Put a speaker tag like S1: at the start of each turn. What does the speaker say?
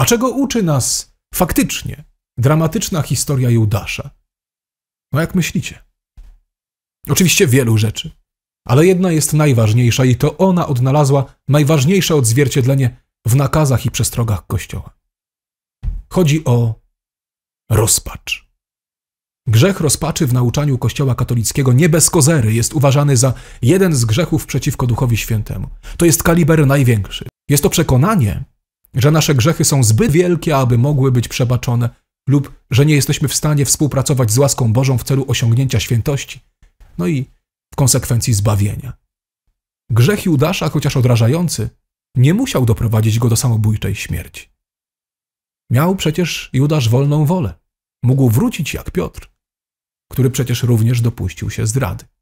S1: A czego uczy nas faktycznie dramatyczna historia Judasza? No jak myślicie? Oczywiście wielu rzeczy, ale jedna jest najważniejsza i to ona odnalazła najważniejsze odzwierciedlenie w nakazach i przestrogach Kościoła. Chodzi o rozpacz. Grzech rozpaczy w nauczaniu Kościoła katolickiego nie bez kozery jest uważany za jeden z grzechów przeciwko Duchowi Świętemu. To jest kaliber największy. Jest to przekonanie, że nasze grzechy są zbyt wielkie, aby mogły być przebaczone, lub że nie jesteśmy w stanie współpracować z łaską Bożą w celu osiągnięcia świętości, no i w konsekwencji zbawienia. Grzech Judasza, chociaż odrażający, nie musiał doprowadzić go do samobójczej śmierci. Miał przecież Judasz wolną wolę. Mógł wrócić jak Piotr,
S2: który przecież również dopuścił się zdrady.